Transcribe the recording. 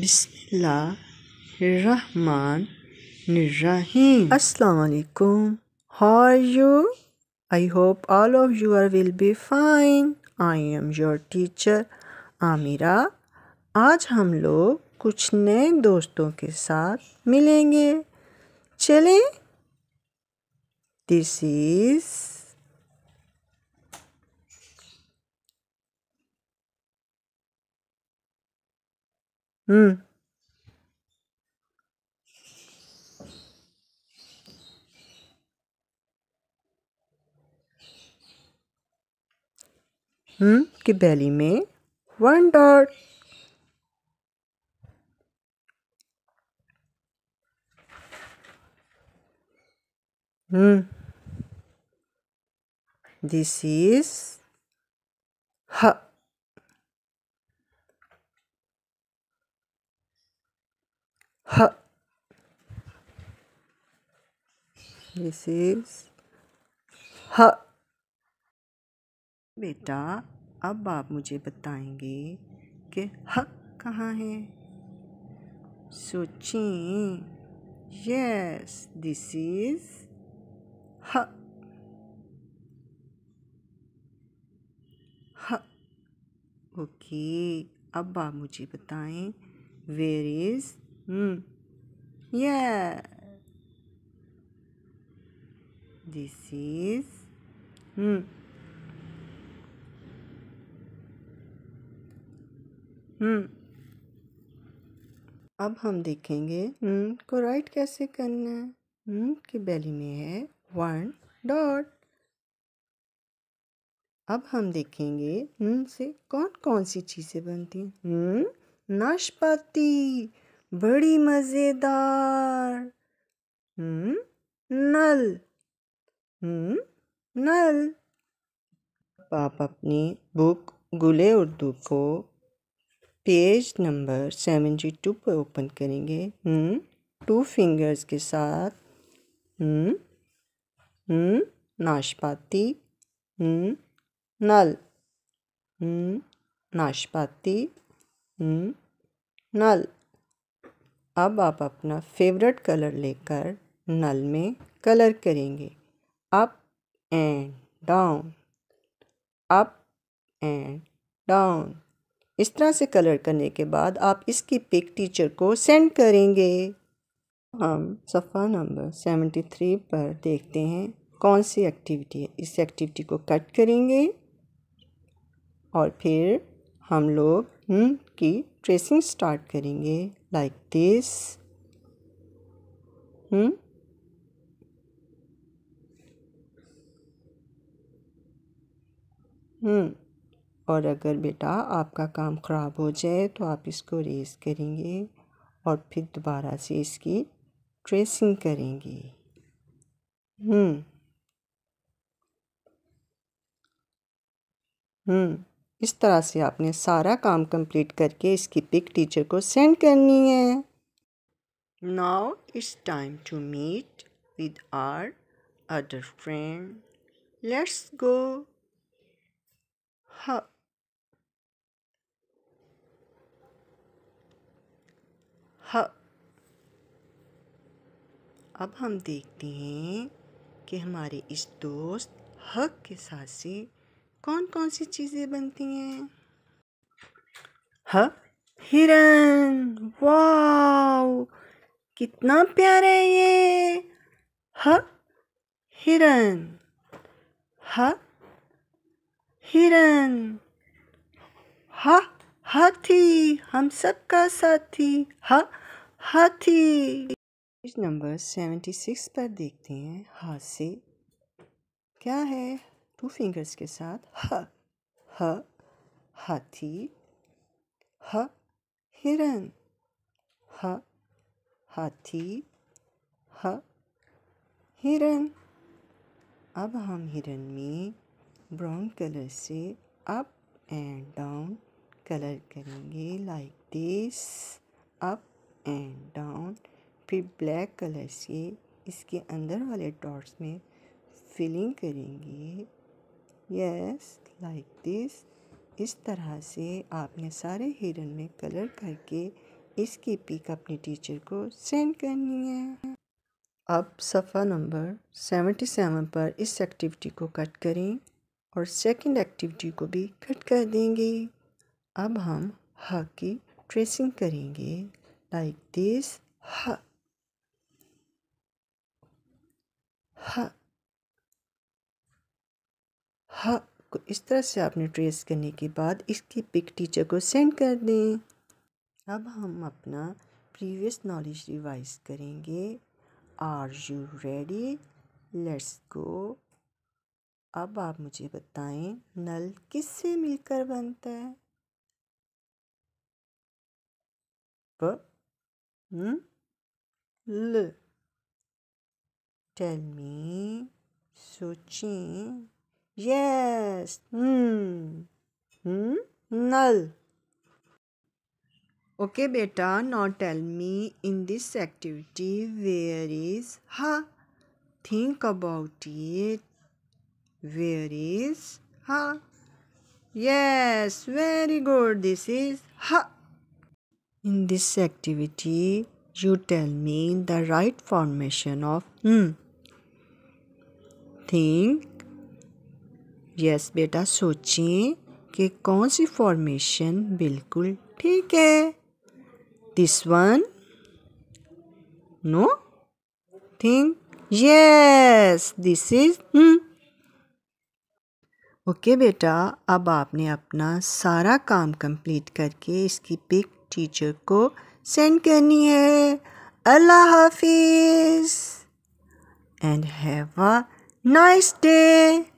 बिस्मिल्लाहिर्रहमानिर्रहीम अस्सलाम वालेकुम how are you I hope all of you are will be fine I am your teacher Amira आज हम लोग कुछ नए दोस्तों के साथ मिलेंगे चलें दिस इज़ हम्म हम्म कि बैली में one dot hmm this is हा This is H. बेटा अब आप मुझे बताएंगे कि हक कहाँ है सोचें यस दिस इज ह ओके अब आप मुझे बताएं where is hmm Yeah. This is hmm hmm अब हम देखेंगे हम्म को राइट कैसे करना है हम्म कि बैली में है वन डॉट अब हम देखेंगे हम्म से कौन कौन सी चीज़ें बनती हैं हम्म नाशपाती बड़ी मज़ेदार हम्म नल हम्म नल आप अपनी बुक गुले उर्दू को पेज नंबर सेवेंटी टू पर ओपन करेंगे हम्म टू फिंगर्स के साथ हम्म हम्म नाशपाती हम्म नल हम्म नाशपाती हम्म नल अब आप अपना फेवरेट कलर लेकर नल में कलर करेंगे up and down up and down इस तरह से कलर करने के बाद आप इसकी पिक टीचर को सेंड करेंगे हम सफ़ा नंबर सेवेंटी थ्री पर देखते हैं कौन सी एक्टिविटी है इस एक्टिविटी को कट करेंगे और फिर हम लोग की ट्रेसिंग स्टार्ट करेंगे लाइक दिस हम्म हम्म और अगर बेटा आपका काम ख़राब हो जाए तो आप इसको रेस करेंगे और फिर दोबारा से इसकी ट्रेसिंग करेंगे हम्म हम्म इस तरह से आपने सारा काम कंप्लीट करके इसकी पिक टीचर को सेंड करनी है now it's time to meet with our other friend let's go हब अब हम देखते हैं कि हमारे इस दोस्त हक के साथ से कौन कौन सी चीज़ें बनती हैं हाँ? हिरन वाओ कितना प्यारा है ये ह हाँ? हिरन ह हाँ? हिरन ह हाथी हम सबका साथी ह हाथी नंबर सेवेंटी सिक्स पर देखते हैं हाथ से क्या है टू फिंगर्स के साथ ह ह हाथी ह हिरन ह हाथी ह हिरन अब हम हिरन में ब्राउन कलर से अप एंड डाउन कलर करेंगे like this up and down फिर ब्लैक कलर से इसके अंदर वाले डॉट्स में फिलिंग करेंगे यस लाइक दिस इस तरह से आपने सारे हिरन में कलर करके इसकी पिक अपनी टीचर को सेंड करनी है अब सफ़ा नंबर सेवेंटी सेवन पर इस एक्टिविटी को कट करें और सेकंड एक्टिविटी को भी कट कर देंगे अब हम ह की ट्रेसिंग करेंगे लाइक दिस ह ह ह हाँ, को इस तरह से आपने ट्रेस करने के बाद इसकी पिक टीचर को सेंड कर दें अब हम अपना प्रीवियस नॉलेज रिवाइज करेंगे are you ready let's go अब आप मुझे बताएं नल किससे मिलकर बनता है प ल टेल मी सोचें Yes. Hmm. Hmm. Null. Okay, beta, now tell me in this activity where is ha? Think about it. Where is ha? Yes, very good. This is ha. In this activity, you tell me the right formation of hmm. Think yes बेटा सोचें कि कौन सी formation बिल्कुल ठीक है this one no think yes this is okay बेटा अब आपने अपना सारा काम कंप्लीट करके इसकी पिक टीचर को सेंड करनी है अल्लाह हाफिज़ and have a nice day